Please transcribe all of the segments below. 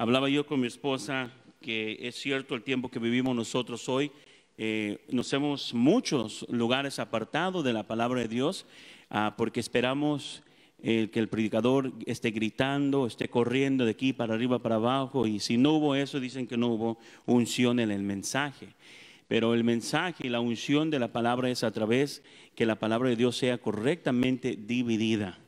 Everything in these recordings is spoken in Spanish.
Hablaba yo con mi esposa que es cierto el tiempo que vivimos nosotros hoy. Eh, nos hemos muchos lugares apartados de la palabra de Dios ah, porque esperamos eh, que el predicador esté gritando, esté corriendo de aquí para arriba, para abajo, y si no hubo eso, dicen que no hubo unción en el mensaje. Pero el mensaje y la unción de la palabra es a través que la palabra de Dios sea correctamente dividida.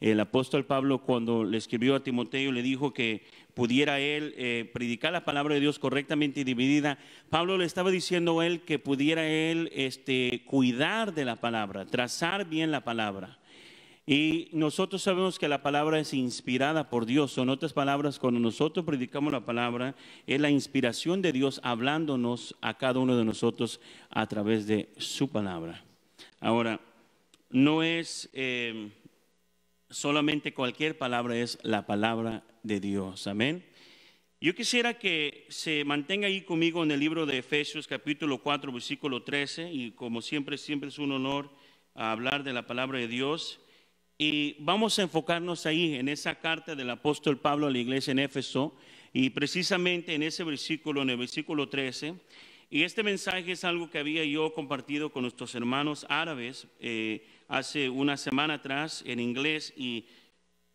El apóstol Pablo cuando le escribió a Timoteo le dijo que pudiera él eh, predicar la palabra de Dios correctamente y dividida. Pablo le estaba diciendo a él que pudiera él este, cuidar de la palabra, trazar bien la palabra. Y nosotros sabemos que la palabra es inspirada por Dios. Son otras palabras, cuando nosotros predicamos la palabra, es la inspiración de Dios hablándonos a cada uno de nosotros a través de su palabra. Ahora, no es eh, solamente cualquier palabra es la palabra de Dios. Amén. Yo quisiera que se mantenga ahí conmigo en el libro de Efesios capítulo 4 versículo 13 y como siempre, siempre es un honor hablar de la palabra de Dios y vamos a enfocarnos ahí en esa carta del apóstol Pablo a la iglesia en Éfeso y precisamente en ese versículo, en el versículo 13. Y este mensaje es algo que había yo compartido con nuestros hermanos árabes. Eh, hace una semana atrás en inglés y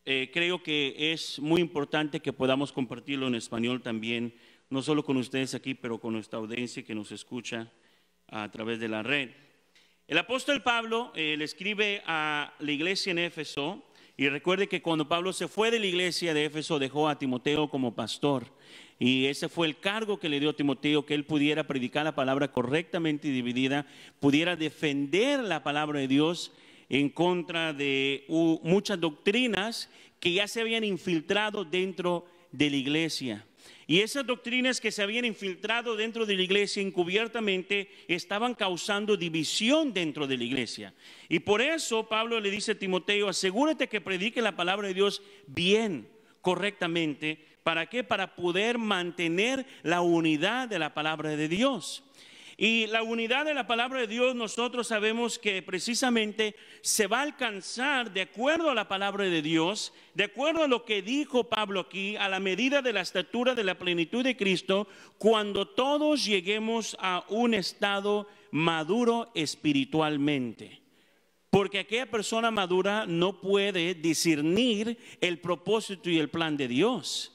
eh, creo que es muy importante que podamos compartirlo en español también, no solo con ustedes aquí, pero con nuestra audiencia que nos escucha a través de la red. El apóstol Pablo eh, le escribe a la iglesia en Éfeso y recuerde que cuando Pablo se fue de la iglesia de Éfeso dejó a Timoteo como pastor y ese fue el cargo que le dio a Timoteo, que él pudiera predicar la palabra correctamente y dividida, pudiera defender la palabra de Dios en contra de muchas doctrinas que ya se habían infiltrado dentro de la iglesia. Y esas doctrinas que se habían infiltrado dentro de la iglesia encubiertamente estaban causando división dentro de la iglesia. Y por eso Pablo le dice a Timoteo, asegúrate que predique la palabra de Dios bien, correctamente. ¿Para qué? Para poder mantener la unidad de la palabra de Dios. Y la unidad de la palabra de Dios nosotros sabemos que precisamente se va a alcanzar de acuerdo a la palabra de Dios, de acuerdo a lo que dijo Pablo aquí, a la medida de la estatura de la plenitud de Cristo, cuando todos lleguemos a un estado maduro espiritualmente. Porque aquella persona madura no puede discernir el propósito y el plan de Dios.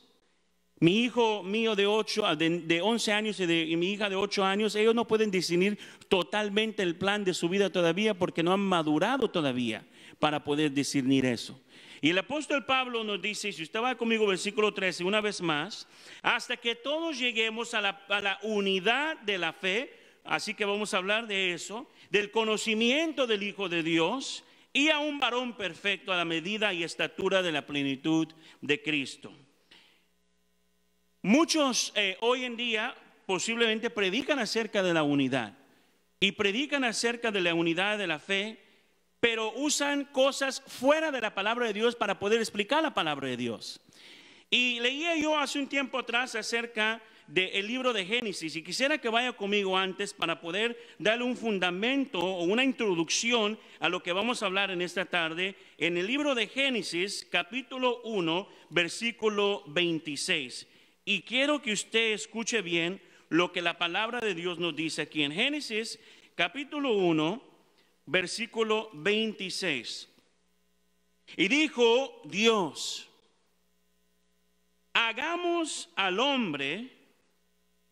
Mi hijo mío de, 8, de, 11 años y, mi hija de 8 años, ellos no pueden discernir totalmente el plan de su vida todavía porque no han madurado todavía para poder discernir eso. Y el apóstol Pablo nos dice, si usted va conmigo, versículo 13, una vez más, hasta que todos lleguemos a la, a la unidad de la fe, así que vamos a hablar de eso, del conocimiento del Hijo de Dios y a un varón perfecto a la medida y estatura de la plenitud de Cristo. Muchos eh, hoy en día posiblemente predican acerca de la unidad y predican acerca de la unidad de la fe, pero usan cosas fuera de la palabra de Dios para poder explicar la palabra de Dios. Y leía yo hace un tiempo atrás acerca del libro de Génesis y quisiera que vaya conmigo antes para poder darle un fundamento o una introducción a lo que vamos a hablar en esta tarde en el libro de Génesis capítulo 1 versículo 26. Y quiero que usted escuche bien lo que la palabra de Dios nos dice aquí en Génesis capítulo 1, versículo 26. Y dijo Dios, hagamos al hombre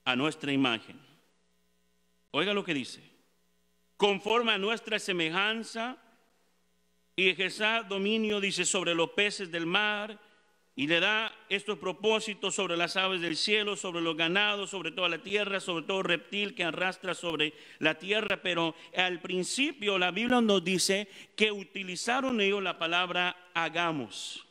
a nuestra imagen. Oiga lo que dice, conforme a nuestra semejanza y ejerza dominio, dice, sobre los peces del mar y le da estos propósitos sobre las aves del cielo, sobre los ganados, sobre toda la tierra, sobre todo reptil que arrastra sobre la tierra. Pero al principio la Biblia nos dice que utilizaron ellos la palabra hagamos.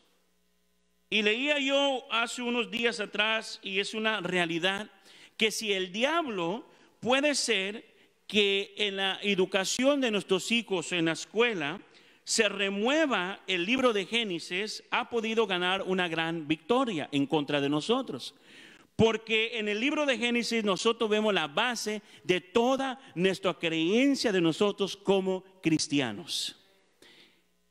Y leía yo hace unos días atrás, y es una realidad, que si el diablo puede ser que en la educación de nuestros hijos en la escuela, se remueva el libro de Génesis, ha podido ganar una gran victoria en contra de nosotros. Porque en el libro de Génesis nosotros vemos la base de toda nuestra creencia de nosotros como cristianos.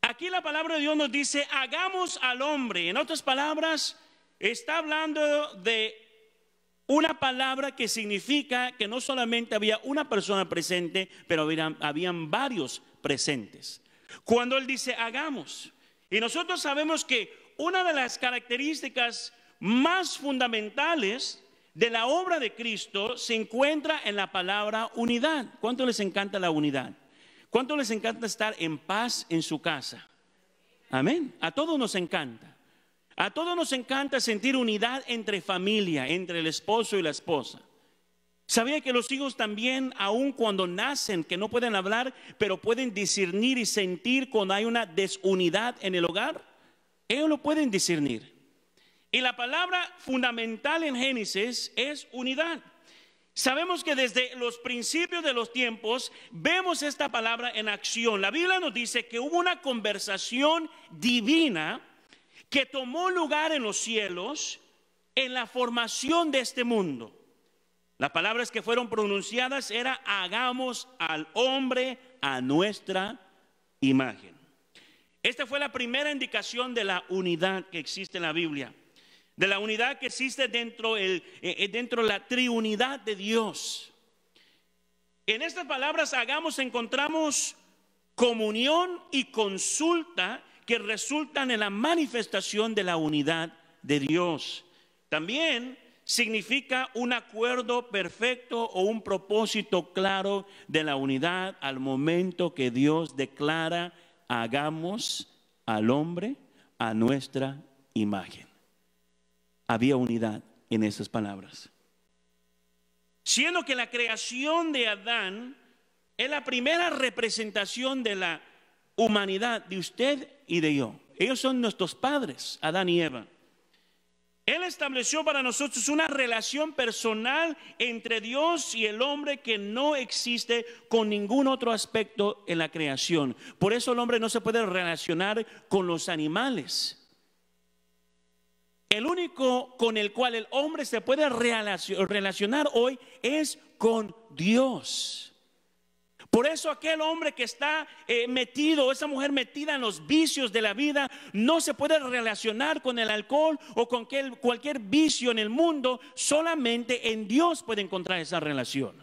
Aquí la palabra de Dios nos dice, hagamos al hombre. En otras palabras, está hablando de una palabra que significa que no solamente había una persona presente, pero habían varios presentes. Cuando Él dice hagamos. Y nosotros sabemos que una de las características más fundamentales de la obra de Cristo se encuentra en la palabra unidad. ¿Cuánto les encanta la unidad? ¿Cuánto les encanta estar en paz en su casa? Amén. A todos nos encanta. A todos nos encanta sentir unidad entre familia, entre el esposo y la esposa. ¿Sabía que los hijos también, aun cuando nacen, que no pueden hablar, pero pueden discernir y sentir cuando hay una desunidad en el hogar? Ellos lo pueden discernir. Y la palabra fundamental en Génesis es unidad. Sabemos que desde los principios de los tiempos vemos esta palabra en acción. La Biblia nos dice que hubo una conversación divina que tomó lugar en los cielos en la formación de este mundo. Las palabras que fueron pronunciadas era hagamos al hombre a nuestra imagen. Esta fue la primera indicación de la unidad que existe en la Biblia, de la unidad que existe dentro el eh, eh, dentro de la triunidad de Dios. En estas palabras hagamos encontramos comunión y consulta que resultan en la manifestación de la unidad de Dios. También significa un acuerdo perfecto o un propósito claro de la unidad al momento que Dios declara, hagamos al hombre a nuestra imagen. Había unidad en esas palabras. Siendo que la creación de Adán es la primera representación de la humanidad, de usted y de yo. Ellos son nuestros padres, Adán y Eva. Él estableció para nosotros una relación personal entre Dios y el hombre que no existe con ningún otro aspecto en la creación. Por eso el hombre no se puede relacionar con los animales. El único con el cual el hombre se puede relacionar hoy es con Dios. Por eso aquel hombre que está eh, metido, esa mujer metida en los vicios de la vida, no se puede relacionar con el alcohol o con cualquier vicio en el mundo, solamente en Dios puede encontrar esa relación.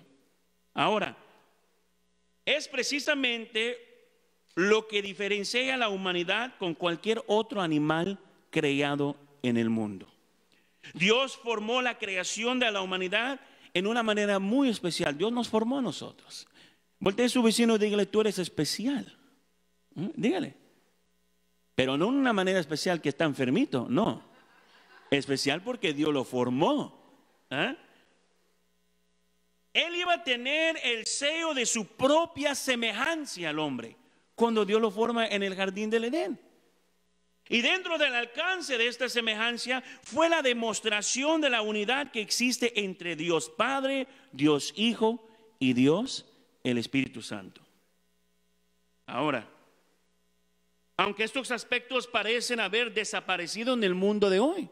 Ahora, es precisamente lo que diferencia a la humanidad con cualquier otro animal creado en el mundo. Dios formó la creación de la humanidad en una manera muy especial. Dios nos formó a nosotros. Voltee a su vecino y dígale, tú eres especial. ¿Mm? Dígale. Pero no de una manera especial que está enfermito, no. Especial porque Dios lo formó. ¿eh? Él iba a tener el sello de su propia semejanza al hombre cuando Dios lo forma en el jardín del Edén. Y dentro del alcance de esta semejanza fue la demostración de la unidad que existe entre Dios Padre, Dios Hijo y Dios el Espíritu Santo. Ahora, aunque estos aspectos parecen haber desaparecido en el mundo de hoy,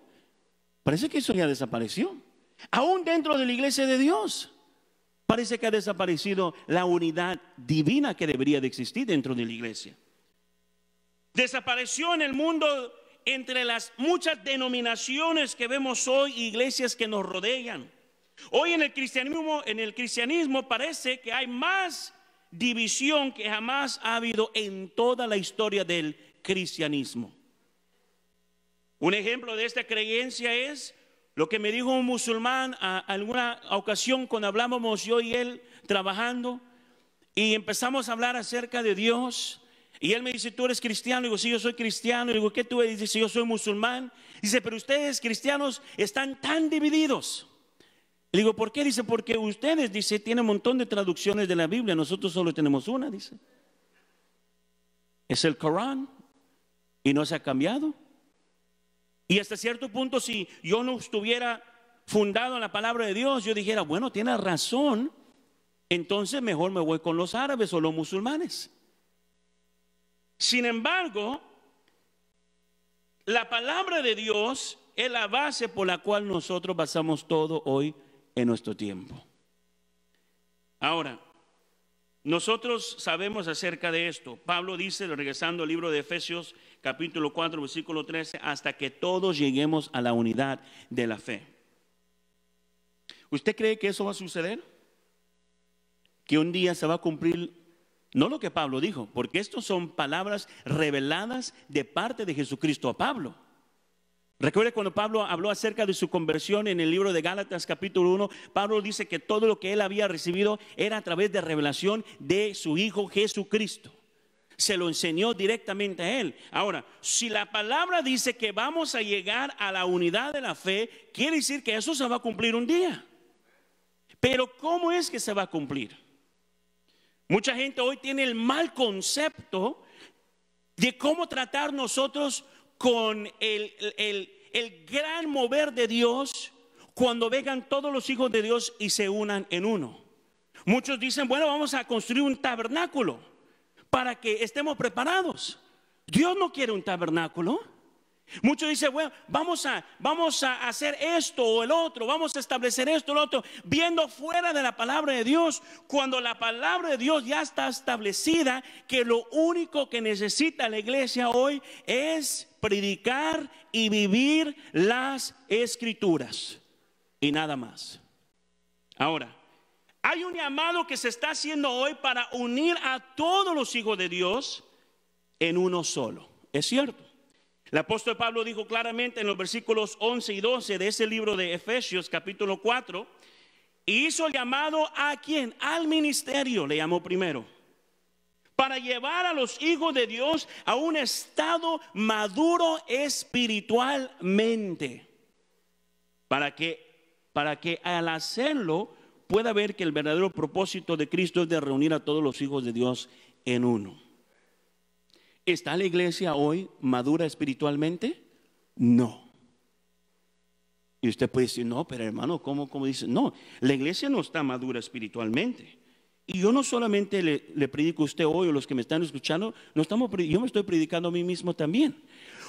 parece que eso ya desapareció. Aún dentro de la iglesia de Dios, parece que ha desaparecido la unidad divina que debería de existir dentro de la iglesia. Desapareció en el mundo entre las muchas denominaciones que vemos hoy, iglesias que nos rodean. Hoy en el cristianismo, en el cristianismo parece que hay más división que jamás ha habido en toda la historia del cristianismo. Un ejemplo de esta creencia es lo que me dijo un musulmán a alguna ocasión cuando hablábamos yo y él trabajando y empezamos a hablar acerca de Dios. Y él me dice, tú eres cristiano. Y digo, sí, yo soy cristiano. Y digo, ¿qué tú eres? Dice, yo soy musulmán. Dice, pero ustedes cristianos están tan divididos. Le digo, ¿por qué? Dice, porque ustedes, dice, tienen un montón de traducciones de la Biblia, nosotros solo tenemos una, dice. Es el Corán y no se ha cambiado. Y hasta cierto punto, si yo no estuviera fundado en la palabra de Dios, yo dijera, bueno, tiene razón, entonces mejor me voy con los árabes o los musulmanes. Sin embargo, la palabra de Dios es la base por la cual nosotros basamos todo hoy en nuestro tiempo. Ahora, nosotros sabemos acerca de esto. Pablo dice, regresando al libro de Efesios capítulo 4, versículo 13, hasta que todos lleguemos a la unidad de la fe. ¿Usted cree que eso va a suceder? Que un día se va a cumplir, no lo que Pablo dijo, porque estas son palabras reveladas de parte de Jesucristo a Pablo. Recuerde cuando Pablo habló acerca de su conversión en el libro de Gálatas capítulo 1, Pablo dice que todo lo que él había recibido era a través de revelación de su Hijo Jesucristo. Se lo enseñó directamente a él. Ahora, si la palabra dice que vamos a llegar a la unidad de la fe, quiere decir que eso se va a cumplir un día. Pero ¿cómo es que se va a cumplir? Mucha gente hoy tiene el mal concepto de cómo tratar nosotros con el, gran mover de Dios cuando vengan todos los hijos de Dios y se unan en uno. Muchos dicen, bueno, vamos a construir un tabernáculo para que estemos preparados. Dios no quiere un tabernáculo. Muchos dicen, bueno, vamos a, vamos a hacer esto o el otro, vamos a establecer esto o el otro, viendo fuera de la palabra de Dios, cuando la palabra de Dios ya está establecida, que lo único que necesita la iglesia hoy es predicar y vivir las escrituras y nada más. Ahora, hay un llamado que se está haciendo hoy para unir a todos los hijos de Dios en uno solo, ¿es cierto? El apóstol Pablo dijo claramente en los versículos 11 y 12 de ese libro de Efesios capítulo 4, y hizo llamado a quien Al ministerio, le llamó primero, para llevar a los hijos de Dios a un estado maduro espiritualmente, para que, para que al hacerlo pueda ver que el verdadero propósito de Cristo es de reunir a todos los hijos de Dios en uno. ¿Está la iglesia hoy madura espiritualmente? No. Y usted puede decir, no, pero hermano, ¿cómo, cómo dice? No, la iglesia no está madura espiritualmente. Y yo no solamente le, predico a usted hoy o los que me están escuchando, yo me estoy predicando a mí mismo también.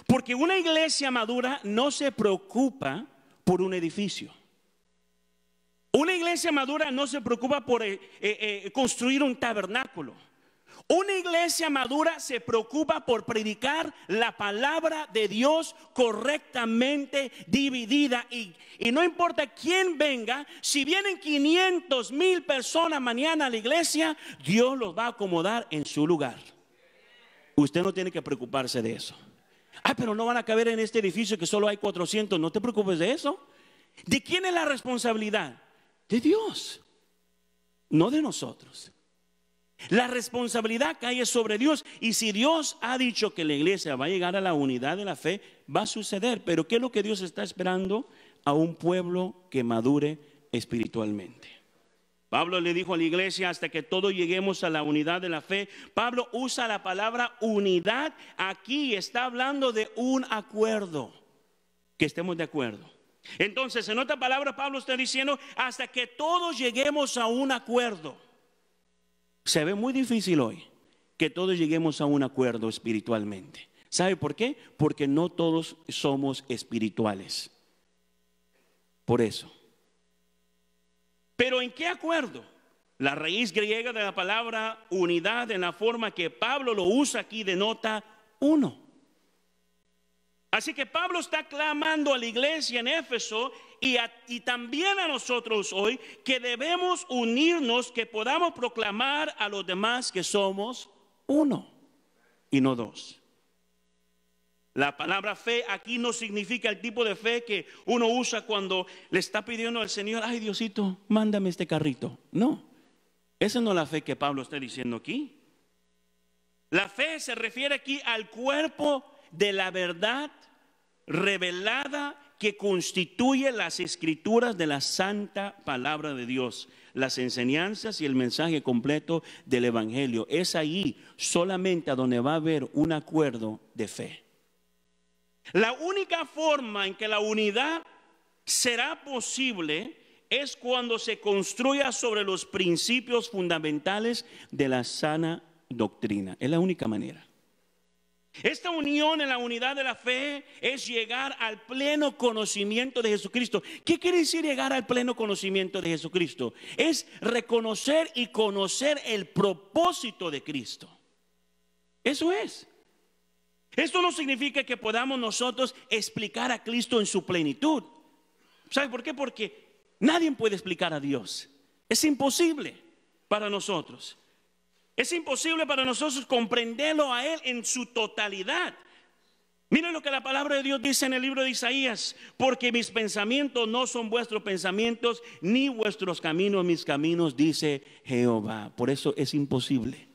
Porque una iglesia madura no se preocupa por un edificio. Una iglesia madura no se preocupa por eh, eh, eh, construir un tabernáculo. Una iglesia madura se preocupa por predicar la palabra de Dios correctamente dividida. Y, no importa quién venga, si vienen 500 mil personas mañana a la iglesia, Dios los va a acomodar en su lugar. Usted no tiene que preocuparse de eso. Ah, pero no van a caber en este edificio que solo hay 400. No te preocupes de eso. ¿De quién es la responsabilidad? De Dios, no de nosotros. La responsabilidad cae sobre Dios. Y si Dios ha dicho que la iglesia va a llegar a la unidad de la fe, va a suceder. Pero ¿qué es lo que Dios está esperando? A un pueblo que madure espiritualmente. Pablo le dijo a la iglesia, hasta que todos lleguemos a la unidad de la fe, Pablo usa la palabra unidad. Aquí está hablando de un acuerdo. Que estemos de acuerdo. Entonces, en otra palabra, Pablo está diciendo, hasta que todos lleguemos a un acuerdo. Se ve muy difícil hoy que todos lleguemos a un acuerdo espiritualmente. ¿Sabe por qué? Porque no todos somos espirituales. Por eso. Pero ¿en qué acuerdo? La raíz griega de la palabra unidad en la forma que Pablo lo usa aquí denota uno. Así que Pablo está clamando a la iglesia en Éfeso y, también a nosotros hoy que debemos unirnos, que podamos proclamar a los demás que somos uno y no dos. La palabra fe aquí no significa el tipo de fe que uno usa cuando le está pidiendo al Señor, ay Diosito, mándame este carrito. No, esa no es la fe que Pablo está diciendo aquí. La fe se refiere aquí al cuerpo de la verdad revelada que constituye las escrituras de la santa palabra de Dios, las enseñanzas y el mensaje completo del Evangelio. Es ahí solamente a donde va a haber un acuerdo de fe. La única forma en que la unidad será posible es cuando se construya sobre los principios fundamentales de la sana doctrina. Es la única manera. Esta unión en la unidad de la fe es llegar al pleno conocimiento de Jesucristo. ¿Qué quiere decir llegar al pleno conocimiento de Jesucristo? Es reconocer y conocer el propósito de Cristo. Eso es. Esto no significa que podamos nosotros explicar a Cristo en su plenitud. ¿Sabes por qué? Porque nadie puede explicar a Dios. Es imposible para nosotros. Es imposible para nosotros comprenderlo a Él en su totalidad. Miren lo que la palabra de Dios dice en el libro de Isaías, porque mis pensamientos no son vuestros pensamientos, ni vuestros caminos mis caminos, dice Jehová. Por eso es imposible.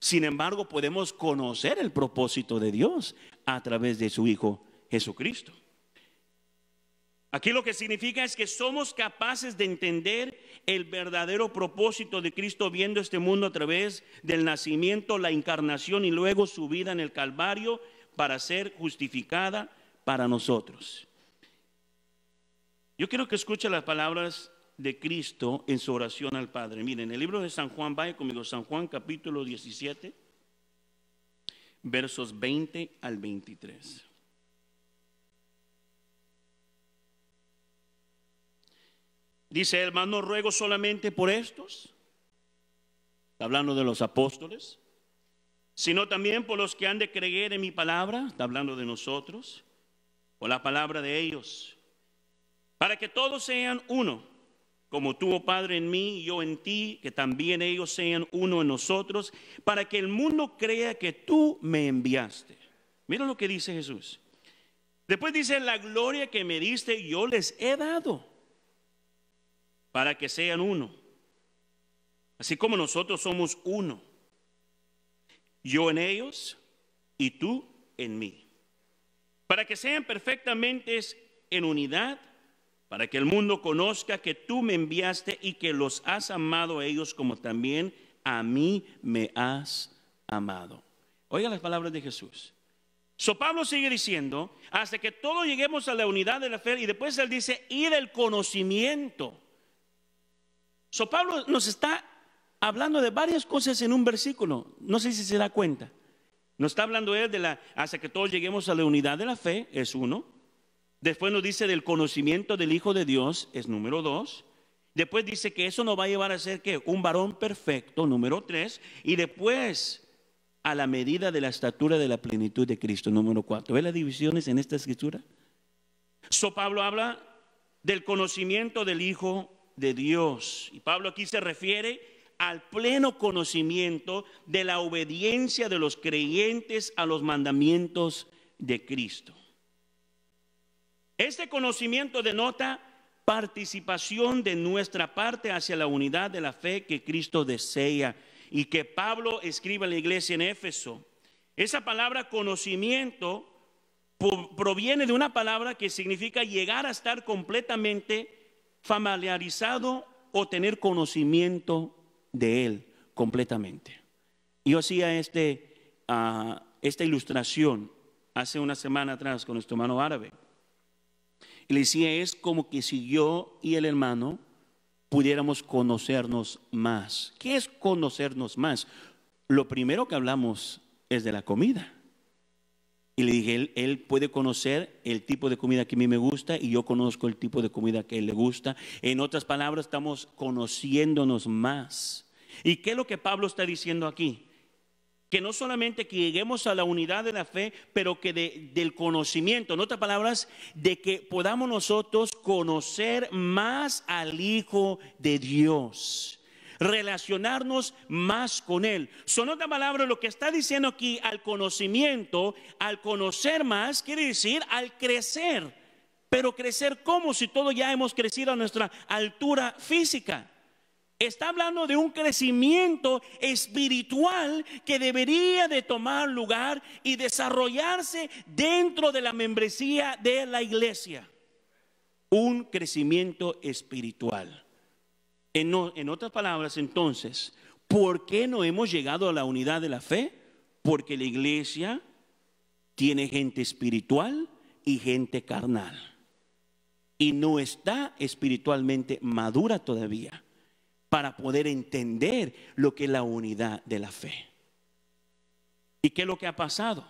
Sin embargo, podemos conocer el propósito de Dios a través de su Hijo Jesucristo. Aquí lo que significa es que somos capaces de entender el verdadero propósito de Cristo viendo este mundo a través del nacimiento, la encarnación y luego su vida en el Calvario para ser justificada para nosotros. Yo quiero que escuche las palabras de Cristo en su oración al Padre. Miren, el libro de San Juan, vaya conmigo, San Juan capítulo 17, versos 20 al 23. Dice, hermano, ruego solamente por estos, hablando de los apóstoles, sino también por los que han de creer en mi palabra, está hablando de nosotros, O la palabra de ellos, para que todos sean uno, como tú, oh Padre, en mí y yo en ti, que también ellos sean uno en nosotros, para que el mundo crea que tú me enviaste. Mira lo que dice Jesús. Después dice, la gloria que me diste yo les he dado para que sean uno. Así como nosotros somos uno. Yo en ellos y tú en mí. Para que sean perfectamente en unidad, para que el mundo conozca que tú me enviaste y que los has amado a ellos como también a mí me has amado. Oiga las palabras de Jesús. So Pablo sigue diciendo, hasta que todos lleguemos a la unidad de la fe, y después él dice, y del conocimiento So Pablo nos está hablando de varias cosas en un versículo. No sé si se da cuenta. Nos está hablando él de la, hasta que todos lleguemos a la unidad de la fe, es uno. Después nos dice del conocimiento del Hijo de Dios, es número dos. Después dice que eso nos va a llevar a ser que un varón perfecto, número tres. Y después a la medida de la estatura de la plenitud de Cristo, número cuatro. ¿Ve las divisiones en esta escritura? So Pablo habla del conocimiento del Hijo de Dios. Y Pablo aquí se refiere al pleno conocimiento de la obediencia de los creyentes a los mandamientos de Cristo. Este conocimiento denota participación de nuestra parte hacia la unidad de la fe que Cristo desea y que Pablo escribe a la iglesia en Éfeso. Esa palabra conocimiento proviene de una palabra que significa llegar a estar completamente familiarizado o tener conocimiento de Él completamente. Yo hacía este, ah, esta ilustración hace una semana atrás con nuestro hermano árabe. Y le decía, es como que si yo y el hermano pudiéramos conocernos más. ¿Qué es conocernos más? Lo primero que hablamos es de la comida. Y le dije, él, puede conocer el tipo de comida que a mí me gusta y yo conozco el tipo de comida que a él le gusta. En otras palabras, estamos conociéndonos más. ¿Y qué es lo que Pablo está diciendo aquí? Que no solamente que lleguemos a la unidad de la fe, pero que del conocimiento, en otras palabras, de que podamos nosotros conocer más al Hijo de Dios relacionarnos más con Él. Son otra palabra lo que está diciendo aquí, al conocimiento, al conocer más, quiere decir al crecer. Pero crecer como si todo ya hemos crecido a nuestra altura física. Está hablando de un crecimiento espiritual que debería de tomar lugar y desarrollarse dentro de la membresía de la iglesia. Un crecimiento espiritual. En, otras palabras, entonces, ¿por qué no hemos llegado a la unidad de la fe? Porque la iglesia tiene gente espiritual y gente carnal. Y no está espiritualmente madura todavía para poder entender lo que es la unidad de la fe. ¿Y qué es lo que ha pasado?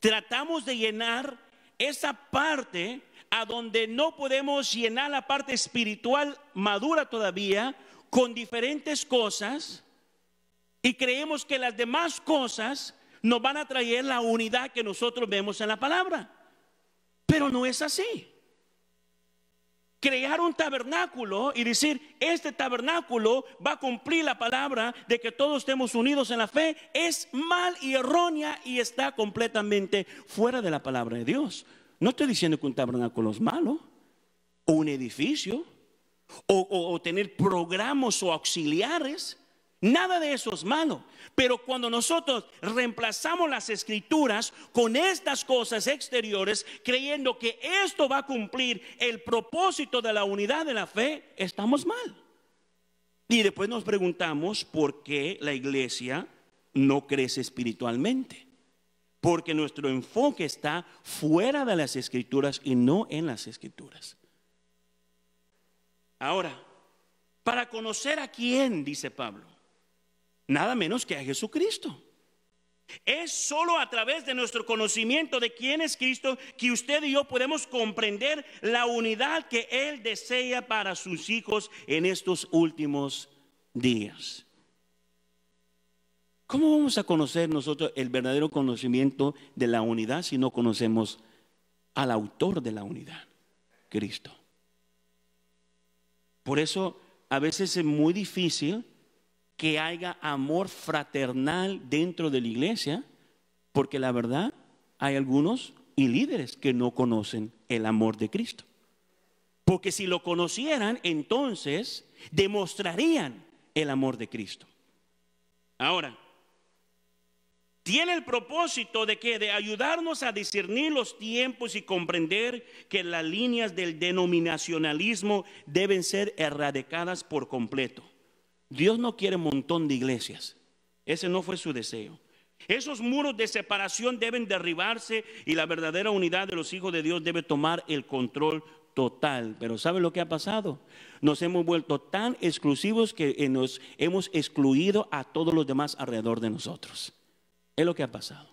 Tratamos de llenar esa parte a donde no podemos llenar la parte espiritual madura todavía con diferentes cosas y creemos que las demás cosas nos van a traer la unidad que nosotros vemos en la palabra. Pero no es así. Crear un tabernáculo y decir, este tabernáculo va a cumplir la palabra de que todos estemos unidos en la fe, es mal y errónea y está completamente fuera de la palabra de Dios. No estoy diciendo que un tabernáculo es malo, o un edificio, o, tener programas o auxiliares. Nada de eso es malo. Pero cuando nosotros reemplazamos las escrituras con estas cosas exteriores, creyendo que esto va a cumplir el propósito de la unidad de la fe, estamos mal. Y después nos preguntamos por qué la iglesia no crece espiritualmente porque nuestro enfoque está fuera de las escrituras y no en las escrituras. Ahora, para conocer a quién, dice Pablo, nada menos que a Jesucristo. Es solo a través de nuestro conocimiento de quién es Cristo que usted y yo podemos comprender la unidad que Él desea para sus hijos en estos últimos días. ¿Cómo vamos a conocer nosotros el verdadero conocimiento de la unidad si no conocemos al autor de la unidad, Cristo? Por eso a veces es muy difícil que haya amor fraternal dentro de la iglesia, porque la verdad hay algunos y líderes que no conocen el amor de Cristo. Porque si lo conocieran, entonces demostrarían el amor de Cristo. Ahora, tiene el propósito de que de ayudarnos a discernir los tiempos y comprender que las líneas del denominacionalismo deben ser erradicadas por completo. Dios no quiere un montón de iglesias. Ese no fue su deseo. Esos muros de separación deben derribarse y la verdadera unidad de los hijos de Dios debe tomar el control total. Pero ¿sabe lo que ha pasado? Nos hemos vuelto tan exclusivos que nos hemos excluido a todos los demás alrededor de nosotros. Es lo que ha pasado.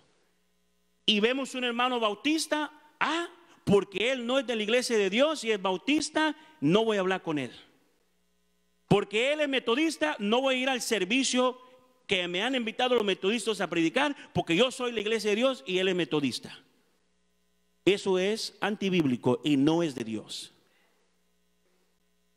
Y vemos un hermano bautista, ah, porque él no es de la iglesia de Dios y es bautista, no voy a hablar con él. Porque él es metodista, no voy a ir al servicio que me han invitado los metodistas a predicar, porque yo soy la iglesia de Dios y él es metodista. Eso es antibíblico y no es de Dios.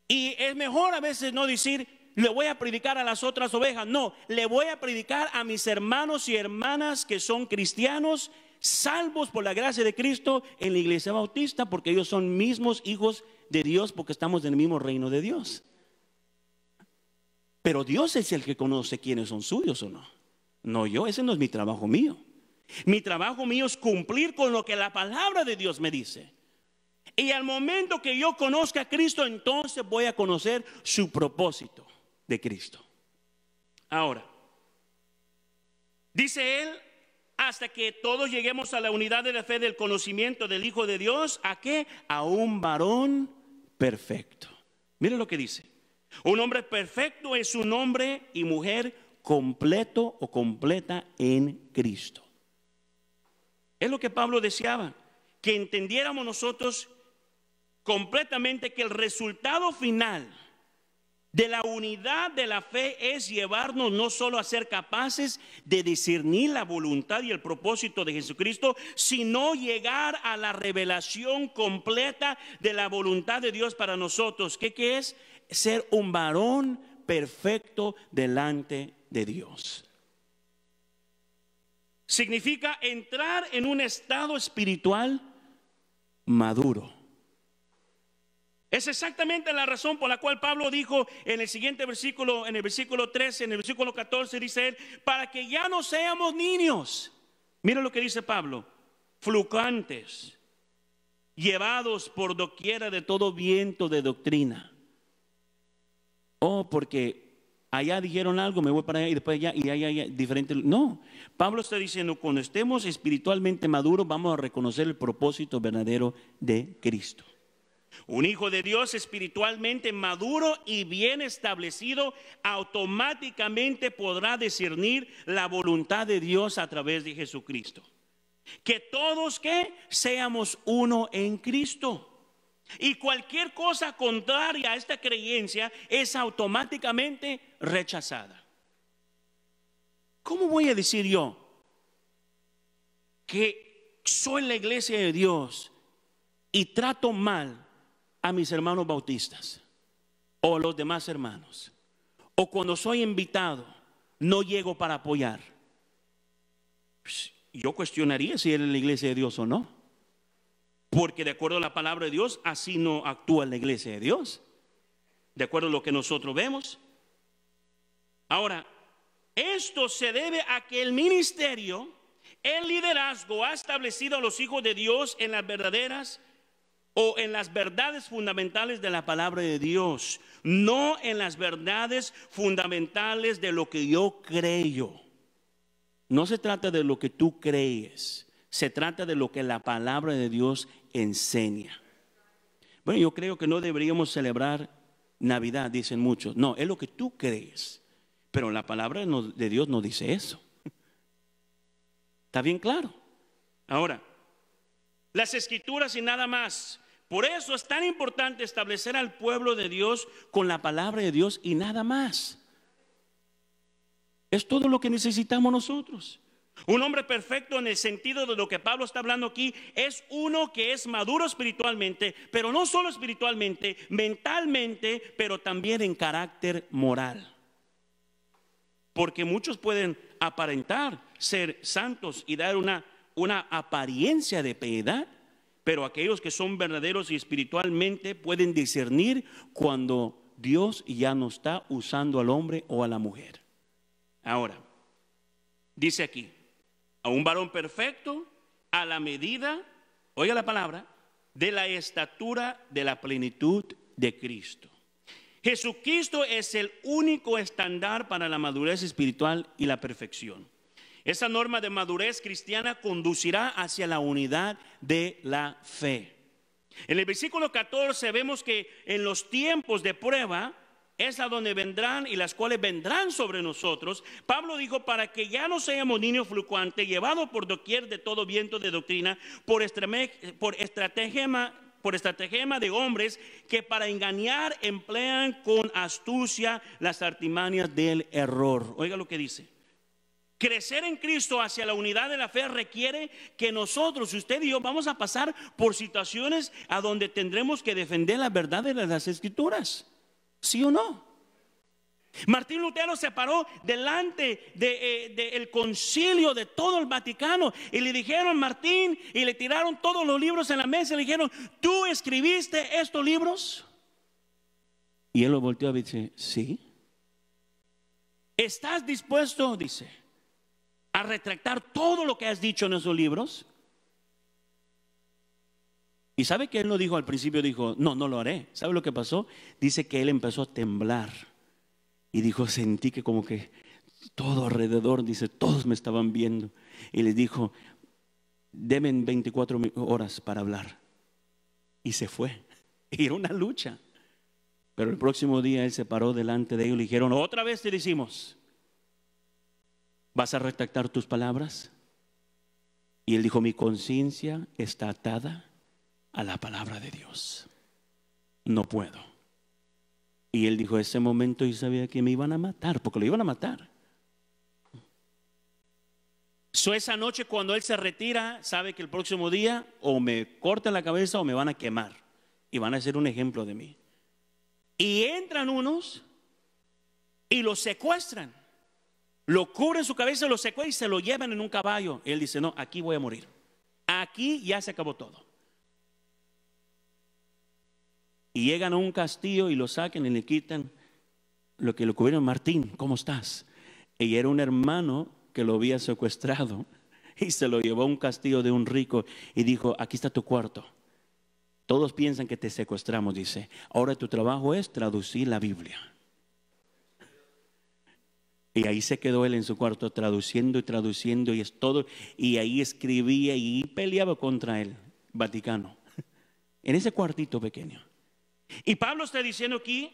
Y es mejor a veces no decir, le voy a predicar a las otras ovejas, no, le voy a predicar a mis hermanos y hermanas que son cristianos, salvos por la gracia de Cristo en la iglesia bautista, porque ellos son mismos hijos de Dios, porque estamos en el mismo reino de Dios. Pero Dios es el que conoce quiénes son suyos o no. No yo, ese no es mi trabajo mío. Mi trabajo mío es cumplir con lo que la palabra de Dios me dice. Y al momento que yo conozca a Cristo, entonces voy a conocer su propósito de Cristo. Ahora, dice él, hasta que todos lleguemos a la unidad de la fe del conocimiento del Hijo de Dios, ¿a qué? A un varón perfecto. Mire lo que dice. Un hombre perfecto es un hombre y mujer completo o completa en Cristo. Es lo que Pablo deseaba, que entendiéramos nosotros completamente que el resultado final de la unidad de la fe es llevarnos no solo a ser capaces de discernir la voluntad y el propósito de Jesucristo, sino llegar a la revelación completa de la voluntad de Dios para nosotros. ¿Qué, es? Ser un varón perfecto delante de Dios. Significa entrar en un estado espiritual maduro es exactamente la razón por la cual Pablo dijo en el siguiente versículo, en el versículo 13, en el versículo 14, dice él, para que ya no seamos niños. Mira lo que dice Pablo, flucantes, llevados por doquiera de todo viento de doctrina. Oh, porque allá dijeron algo, me voy para allá y después allá y allá, allá diferente. No, Pablo está diciendo, cuando estemos espiritualmente maduros, vamos a reconocer el propósito verdadero de Cristo. Un hijo de Dios espiritualmente maduro y bien establecido automáticamente podrá discernir la voluntad de Dios a través de Jesucristo. Que todos que seamos uno en Cristo. Y cualquier cosa contraria a esta creencia es automáticamente rechazada. ¿Cómo voy a decir yo que soy la iglesia de Dios y trato mal a mis hermanos bautistas o a los demás hermanos. O cuando soy invitado, no llego para apoyar. Pues, yo cuestionaría si era la iglesia de Dios o no. Porque de acuerdo a la palabra de Dios, así no actúa la iglesia de Dios. De acuerdo a lo que nosotros vemos. Ahora, esto se debe a que el ministerio, el liderazgo ha establecido a los hijos de Dios en las verdaderas o en las verdades fundamentales de la palabra de Dios, no en las verdades fundamentales de lo que yo creo. No se trata de lo que tú crees, se trata de lo que la palabra de Dios enseña. Bueno, yo creo que no deberíamos celebrar Navidad, dicen muchos. No, es lo que tú crees, pero la palabra de Dios no dice eso. Está bien claro. Ahora, las escrituras y nada más por eso es tan importante establecer al pueblo de Dios con la palabra de Dios y nada más. Es todo lo que necesitamos nosotros. Un hombre perfecto en el sentido de lo que Pablo está hablando aquí es uno que es maduro espiritualmente, pero no solo espiritualmente, mentalmente, pero también en carácter moral. Porque muchos pueden aparentar ser santos y dar una, una apariencia de piedad, pero aquellos que son verdaderos y espiritualmente pueden discernir cuando Dios ya no está usando al hombre o a la mujer. Ahora, dice aquí, a un varón perfecto a la medida, oiga la palabra, de la estatura de la plenitud de Cristo. Jesucristo es el único estándar para la madurez espiritual y la perfección. Esa norma de madurez cristiana conducirá hacia la unidad de la fe. En el versículo 14 vemos que en los tiempos de prueba es a donde vendrán y las cuales vendrán sobre nosotros. Pablo dijo, para que ya no seamos niños fluctuantes, llevados por doquier de todo viento de doctrina, por, por de hombres que para engañar emplean con astucia las artimanías del error. Oiga lo que dice. Crecer en Cristo hacia la unidad de la fe requiere que nosotros, usted y yo, vamos a pasar por situaciones a donde tendremos que defender la verdad de las escrituras. ¿Sí o no? Martín Lutero se paró delante del eh, concilio de todo el Vaticano y le dijeron, Martín, y le tiraron todos los libros en la mesa y le dijeron, ¿tú escribiste estos libros? Y él lo volteó y dice, sí. ¿Estás dispuesto? Dice retractar todo lo que has dicho en esos libros? Y sabe que él lo dijo al principio, dijo, no, no lo haré. ¿Sabe lo que pasó? Dice que él empezó a temblar y dijo, sentí que como que todo alrededor, dice, todos me estaban viendo. Y le dijo, deben 24 horas para hablar. Y se fue. Y era una lucha. Pero el próximo día él se paró delante de ellos y le dijeron, otra vez te decimos ¿Vas a retractar tus palabras? Y él dijo, mi conciencia está atada a la palabra de Dios. No puedo. Y él dijo, ese momento yo sabía que me iban a matar, porque lo iban a matar. So, esa noche cuando él se retira, sabe que el próximo día o me cortan la cabeza o me van a quemar. Y van a ser un ejemplo de mí. Y entran unos y los secuestran lo cubren su cabeza, lo secuestran y se lo llevan en un caballo. él dice, no, aquí voy a morir. Aquí ya se acabó todo. Y llegan a un castillo y lo saquen y le quitan lo que lo cubrieron. Martín, ¿cómo estás? Y era un hermano que lo había secuestrado y se lo llevó a un castillo de un rico y dijo, aquí está tu cuarto. Todos piensan que te secuestramos, dice. Ahora tu trabajo es traducir la Biblia. Y ahí se quedó él en su cuarto traduciendo y traduciendo y es todo. Y ahí escribía y peleaba contra el Vaticano. En ese cuartito pequeño. Y Pablo está diciendo aquí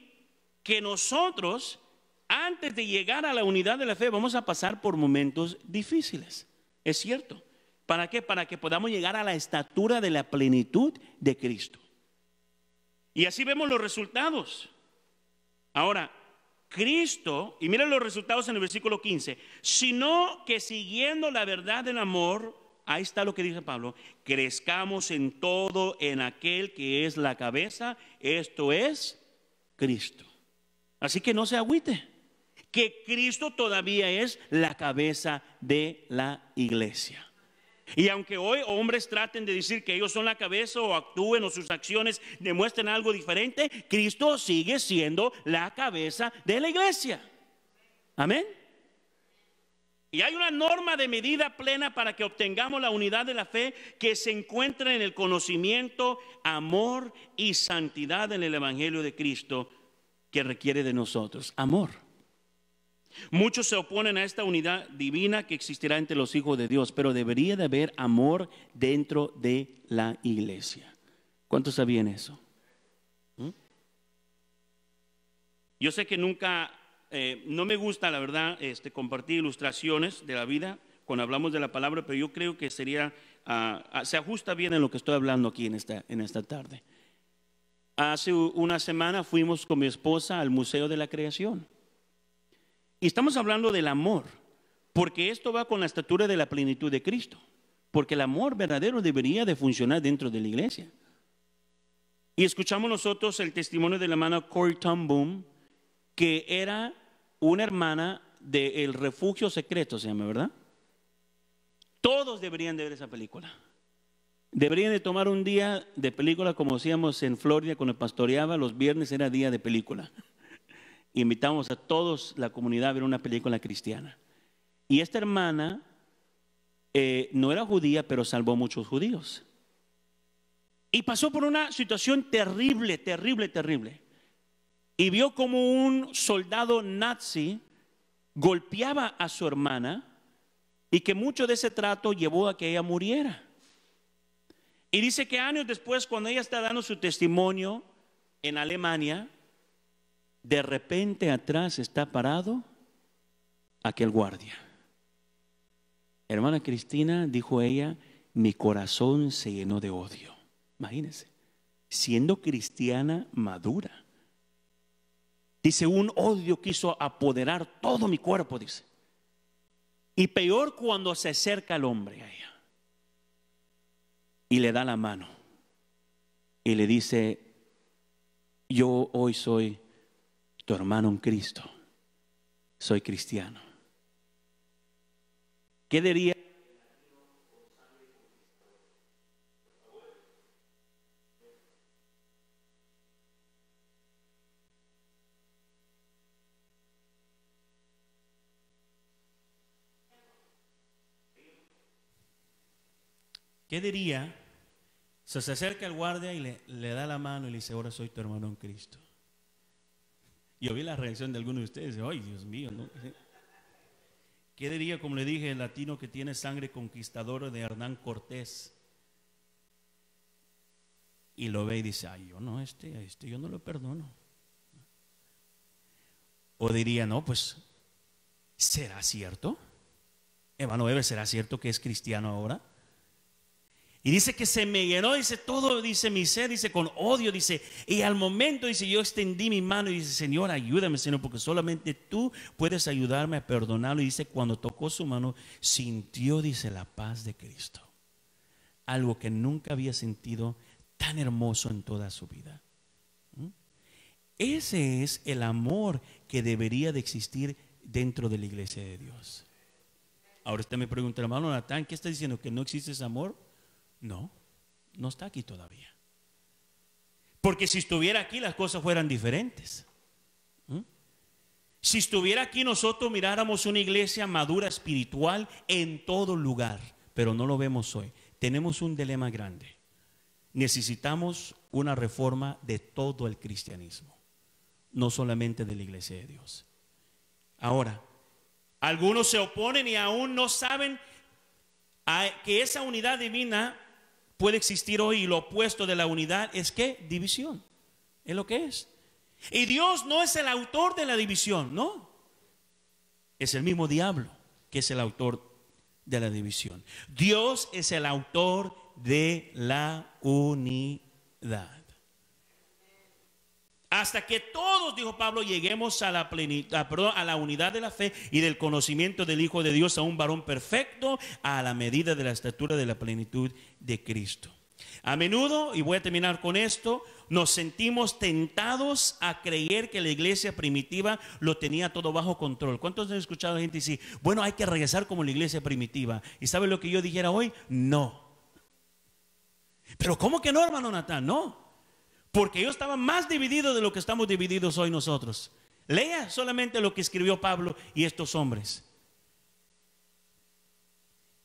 que nosotros, antes de llegar a la unidad de la fe, vamos a pasar por momentos difíciles. Es cierto. ¿Para qué? Para que podamos llegar a la estatura de la plenitud de Cristo. Y así vemos los resultados. Ahora, Cristo, y miren los resultados en el versículo 15, sino que siguiendo la verdad del amor, ahí está lo que dice Pablo, crezcamos en todo en aquel que es la cabeza, esto es Cristo. Así que no se agüite, que Cristo todavía es la cabeza de la iglesia. Y aunque hoy hombres traten de decir que ellos son la cabeza o actúen o sus acciones demuestren algo diferente, Cristo sigue siendo la cabeza de la iglesia. Amén. Y hay una norma de medida plena para que obtengamos la unidad de la fe que se encuentra en el conocimiento, amor y santidad en el Evangelio de Cristo que requiere de nosotros. Amor. Muchos se oponen a esta unidad divina que existirá entre los hijos de Dios, pero debería de haber amor dentro de la iglesia. ¿Cuántos sabían eso? ¿Mm? Yo sé que nunca, eh, no me gusta, la verdad, este, compartir ilustraciones de la vida cuando hablamos de la palabra, pero yo creo que sería, ah, ah, se ajusta bien en lo que estoy hablando aquí en esta, en esta tarde. Hace una semana fuimos con mi esposa al Museo de la Creación estamos hablando del amor, porque esto va con la estatura de la plenitud de Cristo, porque el amor verdadero debería de funcionar dentro de la iglesia. Y escuchamos nosotros el testimonio de la hermana Corey Boom, que era una hermana del refugio secreto, se llama, ¿verdad? Todos deberían de ver esa película. Deberían de tomar un día de película como hacíamos en Florida cuando pastoreaba, los viernes era día de película invitamos a todos la comunidad a ver una película cristiana. Y esta hermana eh, no era judía, pero salvó a muchos judíos. Y pasó por una situación terrible, terrible, terrible. Y vio como un soldado nazi golpeaba a su hermana y que mucho de ese trato llevó a que ella muriera. Y dice que años después, cuando ella está dando su testimonio en Alemania, de repente atrás está parado aquel guardia. Hermana Cristina, dijo ella, mi corazón se llenó de odio. Imagínense, siendo cristiana madura. Dice, un odio quiso apoderar todo mi cuerpo, dice. Y peor cuando se acerca el hombre a ella. Y le da la mano. Y le dice, yo hoy soy tu hermano en Cristo, soy cristiano. ¿Qué diría? ¿Qué diría? se acerca el guardia y le da la mano y le dice, ahora soy tu hermano en Cristo. Yo vi la reacción de algunos de ustedes, ay Dios mío, ¿Qué diría, como le dije, el latino que tiene sangre conquistadora de Hernán Cortés? Y lo ve y dice, ay, yo no, este, este, yo no lo perdono. O diría, no, pues, ¿será cierto? Emanuel, ¿será cierto que es cristiano ahora? Y dice que se me llenó, dice todo, dice mi ser, dice con odio, dice. Y al momento, dice, yo extendí mi mano y dice, Señor, ayúdame, Señor, porque solamente tú puedes ayudarme a perdonarlo. Y dice, cuando tocó su mano, sintió, dice, la paz de Cristo. Algo que nunca había sentido tan hermoso en toda su vida. ¿Mm? Ese es el amor que debería de existir dentro de la iglesia de Dios. Ahora usted me pregunta, hermano Natán, ¿qué está diciendo? ¿Que no existe ese amor? No, no está aquí todavía. Porque si estuviera aquí las cosas fueran diferentes. ¿Mm? Si estuviera aquí nosotros miráramos una iglesia madura espiritual en todo lugar, pero no lo vemos hoy. Tenemos un dilema grande. Necesitamos una reforma de todo el cristianismo, no solamente de la iglesia de Dios. Ahora, algunos se oponen y aún no saben ah, que esa unidad divina puede existir hoy lo opuesto de la unidad es que división. Es lo que es. Y Dios no es el autor de la división, no. Es el mismo diablo que es el autor de la división. Dios es el autor de la unidad. Hasta que todos, dijo Pablo, lleguemos a la, plenitud, a, la unidad de la fe y del conocimiento del Hijo de Dios, a un varón perfecto, a la medida de la estatura de la plenitud de Cristo. A menudo, y voy a terminar con esto, nos sentimos tentados a creer que la iglesia primitiva lo tenía todo bajo control. ¿Cuántos han escuchado gente decir, bueno, hay que regresar como la iglesia primitiva? ¿Y sabe lo que yo dijera hoy? No. Pero ¿cómo que no, hermano Natán? No porque ellos estaban más dividido de lo que estamos divididos hoy nosotros. Lea solamente lo que escribió Pablo y estos hombres.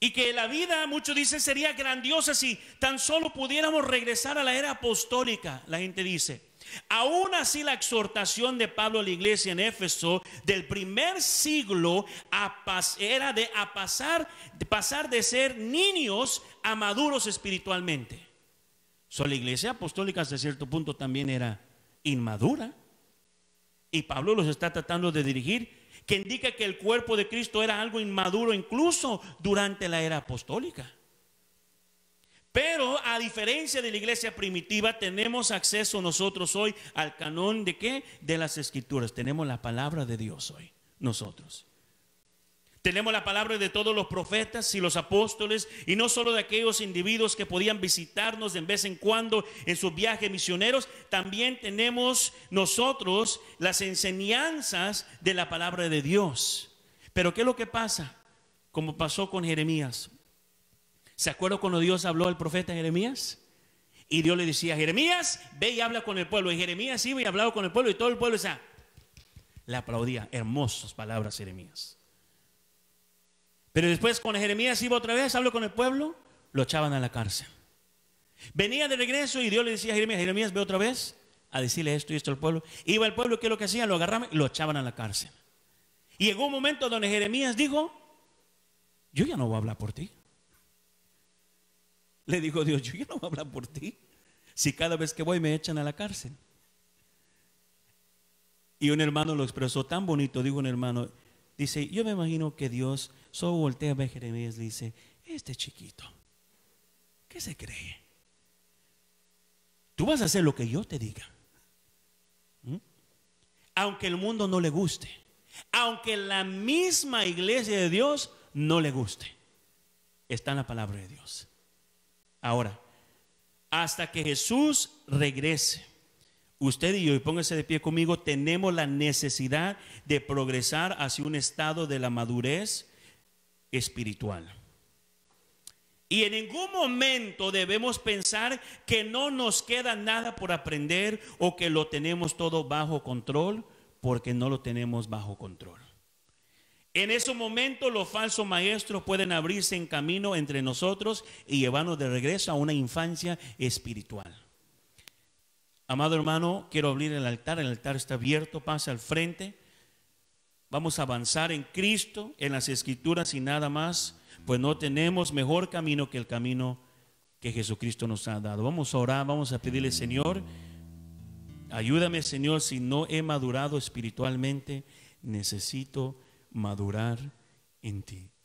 Y que la vida, muchos dicen, sería grandiosa si tan solo pudiéramos regresar a la era apostólica, la gente dice. Aún así, la exhortación de Pablo a la iglesia en Éfeso del primer siglo era de pasar de ser niños a maduros espiritualmente la iglesia apostólica hasta cierto punto también era inmadura. Y Pablo los está tratando de dirigir, que indica que el cuerpo de Cristo era algo inmaduro incluso durante la era apostólica. Pero a diferencia de la iglesia primitiva, tenemos acceso nosotros hoy al canón de qué? De las escrituras. Tenemos la palabra de Dios hoy, nosotros. Tenemos la palabra de todos los profetas y los apóstoles, y no solo de aquellos individuos que podían visitarnos de vez en cuando en sus viajes misioneros, también tenemos nosotros las enseñanzas de la palabra de Dios. Pero ¿qué es lo que pasa? Como pasó con Jeremías. ¿Se acuerdan cuando Dios habló al profeta Jeremías? Y Dios le decía, Jeremías, ve y habla con el pueblo. Y Jeremías iba y hablaba con el pueblo y todo el pueblo decía, le aplaudía. Hermosas palabras, Jeremías. Pero después con Jeremías iba otra vez, habló con el pueblo, lo echaban a la cárcel. Venía de regreso y Dios le decía a Jeremías, Jeremías, ve otra vez a decirle esto y esto al pueblo. Iba al pueblo, ¿qué es lo que hacían? Lo agarraban y lo echaban a la cárcel. Y llegó un momento donde Jeremías dijo, yo ya no voy a hablar por ti. Le dijo Dios, yo ya no voy a hablar por ti. Si cada vez que voy me echan a la cárcel. Y un hermano lo expresó tan bonito, digo un hermano, dice, yo me imagino que Dios Sólo voltea a ver Jeremías y dice, este chiquito, ¿qué se cree? Tú vas a hacer lo que yo te diga. ¿Mm? Aunque el mundo no le guste, aunque la misma iglesia de Dios no le guste, está en la palabra de Dios. Ahora, hasta que Jesús regrese, usted y yo, y póngase de pie conmigo, tenemos la necesidad de progresar hacia un estado de la madurez espiritual. Y en ningún momento debemos pensar que no nos queda nada por aprender o que lo tenemos todo bajo control, porque no lo tenemos bajo control. En esos momentos los falsos maestros pueden abrirse en camino entre nosotros y llevarnos de regreso a una infancia espiritual. Amado hermano, quiero abrir el altar, el altar está abierto, pasa al frente. Vamos a avanzar en Cristo, en las escrituras y nada más, pues no tenemos mejor camino que el camino que Jesucristo nos ha dado. Vamos a orar, vamos a pedirle, Señor, ayúdame, Señor, si no he madurado espiritualmente, necesito madurar en ti.